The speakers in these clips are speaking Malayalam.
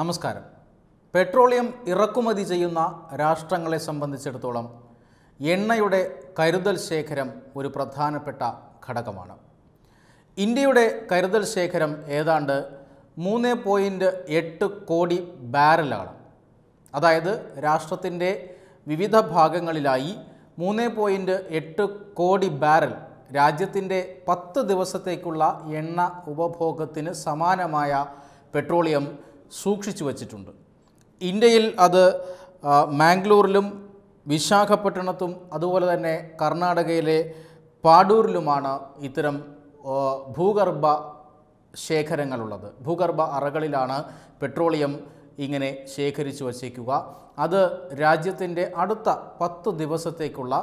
നമസ്കാരം പെട്രോളിയം ഇറക്കുമതി ചെയ്യുന്ന രാഷ്ട്രങ്ങളെ സംബന്ധിച്ചിടത്തോളം എണ്ണയുടെ കരുതൽ ശേഖരം ഒരു പ്രധാനപ്പെട്ട ഘടകമാണ് ഇന്ത്യയുടെ കരുതൽ ശേഖരം ഏതാണ്ട് മൂന്ന് പോയിൻറ്റ് എട്ട് കോടി ബാരലാണ് അതായത് രാഷ്ട്രത്തിൻ്റെ വിവിധ ഭാഗങ്ങളിലായി മൂന്ന് പോയിൻറ്റ് എട്ട് കോടി ബാരൽ രാജ്യത്തിൻ്റെ പത്ത് ദിവസത്തേക്കുള്ള എണ്ണ ഉപഭോഗത്തിന് സമാനമായ പെട്രോളിയം സൂക്ഷിച്ചു വച്ചിട്ടുണ്ട് ഇന്ത്യയിൽ അത് മാംഗ്ലൂരിലും വിശാഖപട്ടണത്തും അതുപോലെ തന്നെ കർണാടകയിലെ പാടൂരിലുമാണ് ഇത്തരം ഭൂഗർഭ ശേഖരങ്ങളുള്ളത് ഭൂഗർഭ അറകളിലാണ് പെട്രോളിയം ഇങ്ങനെ ശേഖരിച്ചു വച്ചേക്കുക അത് രാജ്യത്തിൻ്റെ അടുത്ത പത്ത് ദിവസത്തേക്കുള്ള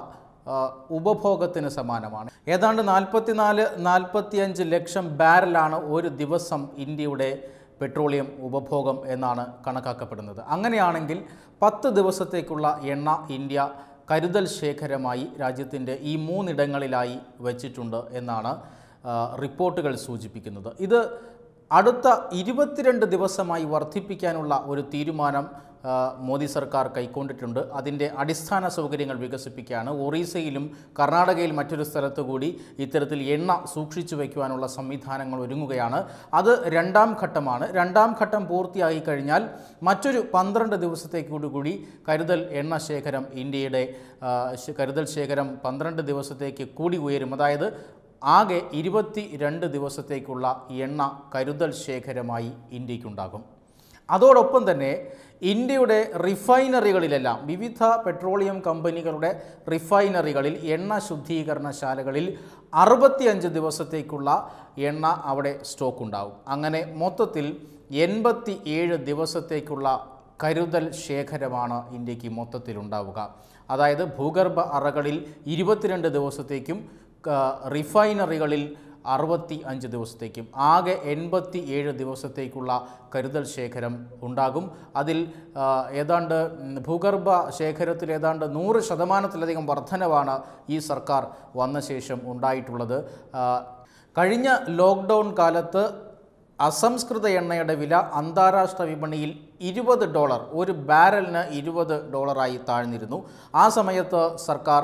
ഉപഭോഗത്തിന് സമാനമാണ് ഏതാണ്ട് നാൽപ്പത്തിനാല് നാൽപ്പത്തിയഞ്ച് ലക്ഷം ബാരലാണ് ഒരു ദിവസം ഇന്ത്യയുടെ പെട്രോളിയം ഉപഭോഗം എന്നാണ് കണക്കാക്കപ്പെടുന്നത് അങ്ങനെയാണെങ്കിൽ പത്ത് ദിവസത്തേക്കുള്ള എണ്ണ ഇന്ത്യ കരുതൽ ശേഖരമായി രാജ്യത്തിൻ്റെ ഈ മൂന്നിടങ്ങളിലായി വച്ചിട്ടുണ്ട് എന്നാണ് റിപ്പോർട്ടുകൾ സൂചിപ്പിക്കുന്നത് ഇത് അടുത്ത ഇരുപത്തിരണ്ട് ദിവസമായി വർദ്ധിപ്പിക്കാനുള്ള ഒരു തീരുമാനം മോദി സർക്കാർ കൈക്കൊണ്ടിട്ടുണ്ട് അതിൻ്റെ അടിസ്ഥാന സൗകര്യങ്ങൾ വികസിപ്പിക്കുകയാണ് ഒറീസയിലും കർണാടകയിൽ മറ്റൊരു സ്ഥലത്തു കൂടി ഇത്തരത്തിൽ എണ്ണ സൂക്ഷിച്ചു വയ്ക്കുവാനുള്ള സംവിധാനങ്ങൾ ഒരുങ്ങുകയാണ് അത് രണ്ടാം ഘട്ടമാണ് രണ്ടാം ഘട്ടം പൂർത്തിയായി കഴിഞ്ഞാൽ മറ്റൊരു പന്ത്രണ്ട് ദിവസത്തേക്കൂടി കൂടി കരുതൽ എണ്ണ ശേഖരം ഇന്ത്യയുടെ കരുതൽ ശേഖരം പന്ത്രണ്ട് ദിവസത്തേക്ക് കൂടി ഉയരും അതായത് ആകെ ഇരുപത്തി രണ്ട് ദിവസത്തേക്കുള്ള എണ്ണ കരുതൽ ശേഖരമായി ഇന്ത്യക്കുണ്ടാകും അതോടൊപ്പം തന്നെ ഇന്ത്യയുടെ റിഫൈനറികളിലെല്ലാം വിവിധ പെട്രോളിയം കമ്പനികളുടെ റിഫൈനറികളിൽ എണ്ണ ശുദ്ധീകരണശാലകളിൽ അറുപത്തിയഞ്ച് ദിവസത്തേക്കുള്ള എണ്ണ അവിടെ സ്റ്റോക്ക് ഉണ്ടാവും അങ്ങനെ മൊത്തത്തിൽ എൺപത്തി ഏഴ് ദിവസത്തേക്കുള്ള കരുതൽ ശേഖരമാണ് ഇന്ത്യക്ക് മൊത്തത്തിലുണ്ടാവുക അതായത് ഭൂഗർഭ അറകളിൽ ഇരുപത്തിരണ്ട് ദിവസത്തേക്കും റിഫൈനറികളിൽ അറുപത്തി അഞ്ച് ദിവസത്തേക്കും ആകെ എൺപത്തി ഏഴ് ദിവസത്തേക്കുള്ള കരുതൽ ശേഖരം ഉണ്ടാകും അതിൽ ഏതാണ്ട് ഭൂഗർഭ ശേഖരത്തിൽ ഏതാണ്ട് നൂറ് ശതമാനത്തിലധികം വർധനവാണ് ഈ സർക്കാർ വന്ന ശേഷം ഉണ്ടായിട്ടുള്ളത് കഴിഞ്ഞ ലോക്ക്ഡൗൺ കാലത്ത് അസംസ്കൃത എണ്ണയുടെ വില അന്താരാഷ്ട്ര വിപണിയിൽ ഇരുപത് ഡോളർ ഒരു ബാരലിന് ഇരുപത് ഡോളറായി താഴ്ന്നിരുന്നു ആ സമയത്ത് സർക്കാർ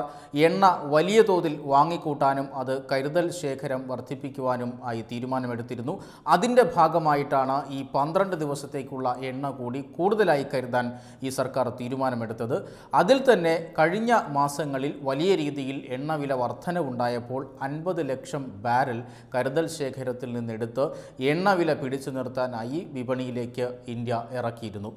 എണ്ണ വലിയ തോതിൽ വാങ്ങിക്കൂട്ടാനും അത് കരുതൽ ശേഖരം വർദ്ധിപ്പിക്കുവാനും ആയി തീരുമാനമെടുത്തിരുന്നു അതിൻ്റെ ഭാഗമായിട്ടാണ് ഈ പന്ത്രണ്ട് ദിവസത്തേക്കുള്ള എണ്ണ കൂടി കൂടുതലായി കരുതാൻ ഈ സർക്കാർ തീരുമാനമെടുത്തത് അതിൽ തന്നെ കഴിഞ്ഞ മാസങ്ങളിൽ വലിയ രീതിയിൽ എണ്ണവില വർധനവുണ്ടായപ്പോൾ അൻപത് ലക്ഷം ബാരൽ കരുതൽ ശേഖരത്തിൽ നിന്നെടുത്ത് എണ്ണവില പിടിച്ചു നിർത്താനായി വിപണിയിലേക്ക് ഇന്ത്യ ഇറക്കി നൽകിയിരുന്നു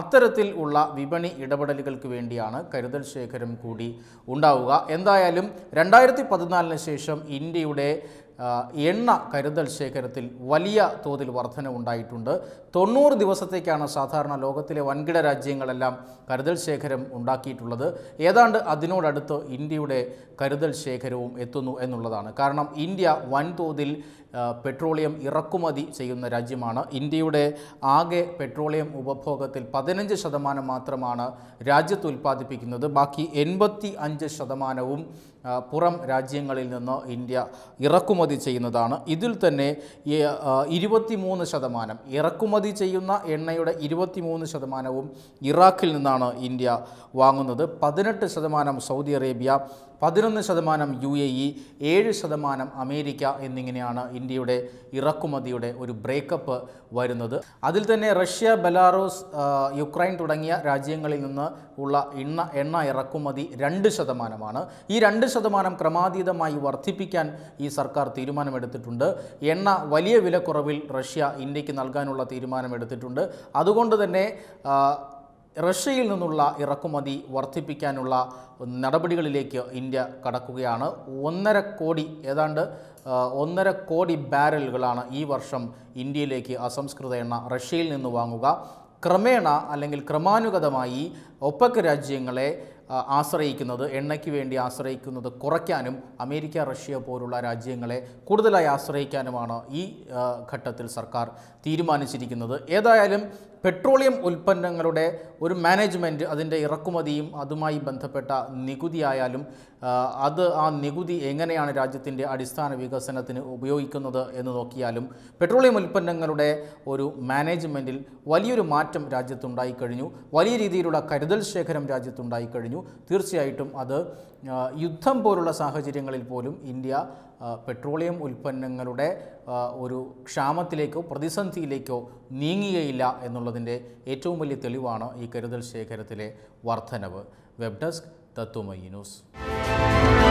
അത്തരത്തിൽ ഉള്ള വിപണി ഇടപെടലുകൾക്ക് വേണ്ടിയാണ് കരുതൽ ശേഖരം കൂടി ഉണ്ടാവുക എന്തായാലും രണ്ടായിരത്തി പതിനാലിന് ശേഷം ഇന്ത്യയുടെ എണ്ണ കരുതൽ ശേഖരത്തിൽ വലിയ തോതിൽ വർധന ഉണ്ടായിട്ടുണ്ട് തൊണ്ണൂറ് ദിവസത്തേക്കാണ് സാധാരണ ലോകത്തിലെ വൻകിട രാജ്യങ്ങളെല്ലാം കരുതൽ ശേഖരം ഉണ്ടാക്കിയിട്ടുള്ളത് ഏതാണ്ട് അതിനോടടുത്ത് ഇന്ത്യയുടെ കരുതൽ ശേഖരവും എത്തുന്നു എന്നുള്ളതാണ് കാരണം ഇന്ത്യ വൻതോതിൽ പെട്രോളിയം ഇറക്കുമതി ചെയ്യുന്ന രാജ്യമാണ് ഇന്ത്യയുടെ ആകെ പെട്രോളിയം ഉപഭോഗത്തിൽ പതിനഞ്ച് ശതമാനം മാത്രമാണ് രാജ്യത്ത് ഉൽപ്പാദിപ്പിക്കുന്നത് ബാക്കി എൺപത്തി അഞ്ച് ശതമാനവും പുറം രാജ്യങ്ങളിൽ നിന്ന് ഇന്ത്യ ഇറക്കുമതി ചെയ്യുന്നതാണ് ഇതിൽ തന്നെ ഇരുപത്തിമൂന്ന് ശതമാനം ഇറക്കുമതി ചെയ്യുന്ന എണ്ണയുടെ ഇരുപത്തിമൂന്ന് ശതമാനവും ഇറാഖിൽ നിന്നാണ് ഇന്ത്യ വാങ്ങുന്നത് പതിനെട്ട് ശതമാനം സൗദി അറേബ്യ പതിനൊന്ന് ശതമാനം യു എ ഇ ഏഴ് ശതമാനം അമേരിക്ക എന്നിങ്ങനെയാണ് ഇന്ത്യയുടെ ഇറക്കുമതിയുടെ ഒരു ബ്രേക്കപ്പ് വരുന്നത് അതിൽ തന്നെ റഷ്യ ബെലാറൂസ് യുക്രൈൻ തുടങ്ങിയ രാജ്യങ്ങളിൽ നിന്ന് ഉള്ള എണ്ണ എണ്ണ ഇറക്കുമതി രണ്ട് ശതമാനമാണ് ഈ രണ്ട് ശതമാനം ക്രമാതീതമായി വർദ്ധിപ്പിക്കാൻ ഈ സർക്കാർ തീരുമാനമെടുത്തിട്ടുണ്ട് എണ്ണ വലിയ വിലക്കുറവിൽ റഷ്യ ഇന്ത്യക്ക് നൽകാനുള്ള തീരുമാനമെടുത്തിട്ടുണ്ട് അതുകൊണ്ട് തന്നെ റഷ്യയിൽ നിന്നുള്ള ഇറക്കുമതി വർദ്ധിപ്പിക്കാനുള്ള നടപടികളിലേക്ക് ഇന്ത്യ കടക്കുകയാണ് ഒന്നര കോടി ഏതാണ്ട് ഒന്നര കോടി ബാരലുകളാണ് ഈ വർഷം ഇന്ത്യയിലേക്ക് അസംസ്കൃത എണ്ണ റഷ്യയിൽ നിന്ന് വാങ്ങുക ക്രമേണ അല്ലെങ്കിൽ ക്രമാനുഗതമായി ഒപ്പക് രാജ്യങ്ങളെ ആശ്രയിക്കുന്നത് എണ്ണയ്ക്ക് വേണ്ടി ആശ്രയിക്കുന്നത് കുറയ്ക്കാനും അമേരിക്ക റഷ്യ പോലുള്ള രാജ്യങ്ങളെ കൂടുതലായി ആശ്രയിക്കാനുമാണ് ഈ ഘട്ടത്തിൽ സർക്കാർ തീരുമാനിച്ചിരിക്കുന്നത് ഏതായാലും പെട്രോളിയം ഉൽപ്പന്നങ്ങളുടെ ഒരു മാനേജ്മെൻറ്റ് അതിൻ്റെ ഇറക്കുമതിയും അതുമായി ബന്ധപ്പെട്ട നികുതിയായാലും അത് ആ നികുതി എങ്ങനെയാണ് രാജ്യത്തിൻ്റെ അടിസ്ഥാന വികസനത്തിന് ഉപയോഗിക്കുന്നത് എന്ന് നോക്കിയാലും പെട്രോളിയം ഉൽപ്പന്നങ്ങളുടെ ഒരു മാനേജ്മെൻറ്റിൽ വലിയൊരു മാറ്റം രാജ്യത്തുണ്ടായി കഴിഞ്ഞു വലിയ രീതിയിലുള്ള കരുതൽ ശേഖരം രാജ്യത്തുണ്ടായി കഴിഞ്ഞു തീർച്ചയായിട്ടും അത് യുദ്ധം പോലുള്ള സാഹചര്യങ്ങളിൽ പോലും ഇന്ത്യ പെട്രോളിയം ഉൽപ്പന്നങ്ങളുടെ ഒരു ക്ഷാമത്തിലേക്കോ പ്രതിസന്ധിയിലേക്കോ നീങ്ങുകയില്ല എന്നുള്ളതിൻ്റെ ഏറ്റവും വലിയ തെളിവാണ് ഈ കരുതൽ ശേഖരത്തിലെ വർധനവ് web desk Tatwamayi news Música